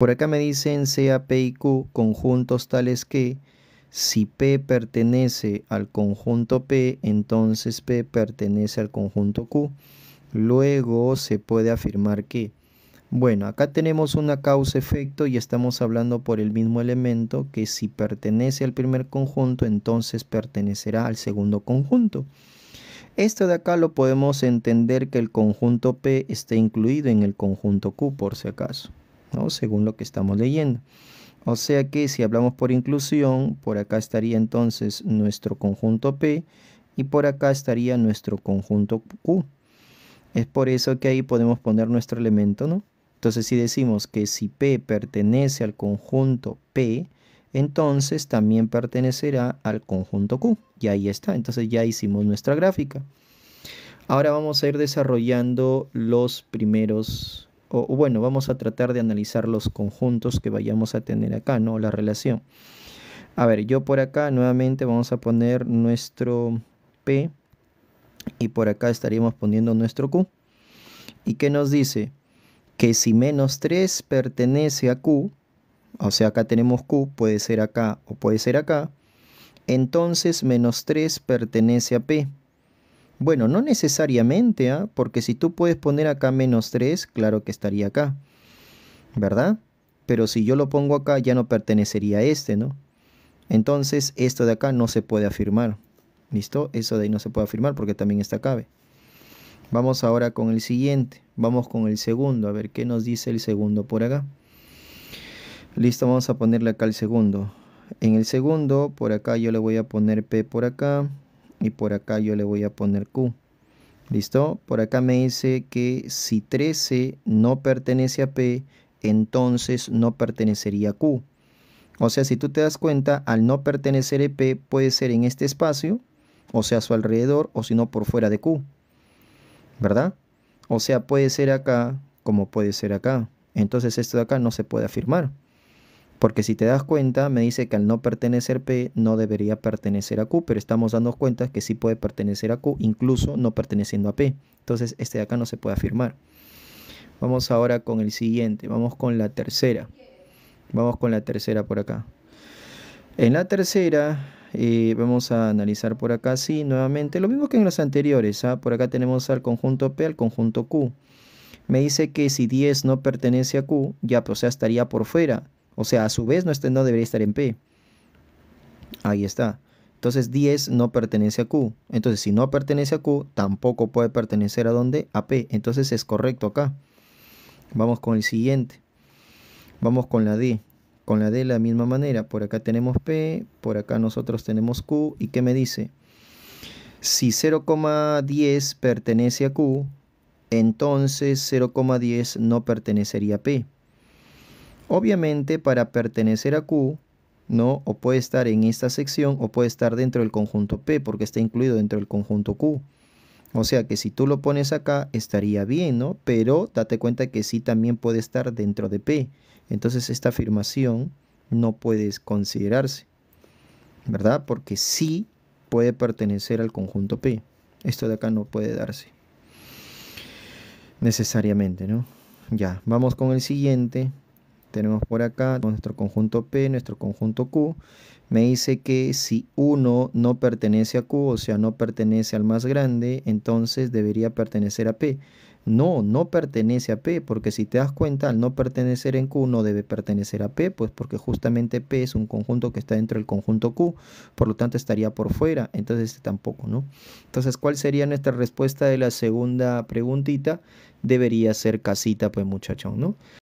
Por acá me dicen sea P y Q conjuntos tales que si P pertenece al conjunto P, entonces P pertenece al conjunto Q. Luego se puede afirmar que, bueno, acá tenemos una causa-efecto y estamos hablando por el mismo elemento que si pertenece al primer conjunto, entonces pertenecerá al segundo conjunto. Esto de acá lo podemos entender que el conjunto P está incluido en el conjunto Q por si acaso según lo que estamos leyendo. O sea que si hablamos por inclusión, por acá estaría entonces nuestro conjunto P y por acá estaría nuestro conjunto Q. Es por eso que ahí podemos poner nuestro elemento, ¿no? Entonces si decimos que si P pertenece al conjunto P, entonces también pertenecerá al conjunto Q. Y ahí está, entonces ya hicimos nuestra gráfica. Ahora vamos a ir desarrollando los primeros o bueno, vamos a tratar de analizar los conjuntos que vayamos a tener acá, ¿no? La relación. A ver, yo por acá nuevamente vamos a poner nuestro P y por acá estaríamos poniendo nuestro Q. ¿Y qué nos dice? Que si menos 3 pertenece a Q, o sea, acá tenemos Q, puede ser acá o puede ser acá, entonces menos 3 pertenece a P. Bueno, no necesariamente, ¿ah? porque si tú puedes poner acá menos 3, claro que estaría acá, ¿verdad? Pero si yo lo pongo acá, ya no pertenecería a este, ¿no? Entonces, esto de acá no se puede afirmar. ¿Listo? Eso de ahí no se puede afirmar porque también está cabe. Vamos ahora con el siguiente. Vamos con el segundo. A ver qué nos dice el segundo por acá. Listo, vamos a ponerle acá el segundo. En el segundo, por acá yo le voy a poner P por acá y por acá yo le voy a poner Q. ¿Listo? Por acá me dice que si 13 no pertenece a P, entonces no pertenecería a Q. O sea, si tú te das cuenta, al no pertenecer a P puede ser en este espacio, o sea, a su alrededor, o si no, por fuera de Q. ¿Verdad? O sea, puede ser acá como puede ser acá. Entonces esto de acá no se puede afirmar. Porque si te das cuenta, me dice que al no pertenecer P no debería pertenecer a Q, pero estamos dando cuenta que sí puede pertenecer a Q, incluso no perteneciendo a P. Entonces este de acá no se puede afirmar. Vamos ahora con el siguiente, vamos con la tercera. Vamos con la tercera por acá. En la tercera eh, vamos a analizar por acá, sí, nuevamente, lo mismo que en las anteriores. ¿ah? Por acá tenemos al conjunto P, al conjunto Q. Me dice que si 10 no pertenece a Q, ya, pues, estaría por fuera o sea, a su vez no, este, no debería estar en P. Ahí está. Entonces 10 no pertenece a Q. Entonces si no pertenece a Q, tampoco puede pertenecer a dónde? A P. Entonces es correcto acá. Vamos con el siguiente. Vamos con la D. Con la D de la misma manera. Por acá tenemos P, por acá nosotros tenemos Q. ¿Y qué me dice? Si 0,10 pertenece a Q, entonces 0,10 no pertenecería a P. Obviamente para pertenecer a Q, ¿no? O puede estar en esta sección o puede estar dentro del conjunto P porque está incluido dentro del conjunto Q. O sea que si tú lo pones acá estaría bien, ¿no? Pero date cuenta que sí también puede estar dentro de P. Entonces esta afirmación no puede considerarse, ¿verdad? Porque sí puede pertenecer al conjunto P. Esto de acá no puede darse necesariamente, ¿no? Ya, vamos con el siguiente tenemos por acá nuestro conjunto P, nuestro conjunto Q, me dice que si 1 no pertenece a Q, o sea, no pertenece al más grande, entonces debería pertenecer a P. No, no pertenece a P, porque si te das cuenta, al no pertenecer en Q no debe pertenecer a P, pues porque justamente P es un conjunto que está dentro del conjunto Q, por lo tanto estaría por fuera, entonces este tampoco, ¿no? Entonces, ¿cuál sería nuestra respuesta de la segunda preguntita? Debería ser casita, pues muchachón, ¿no?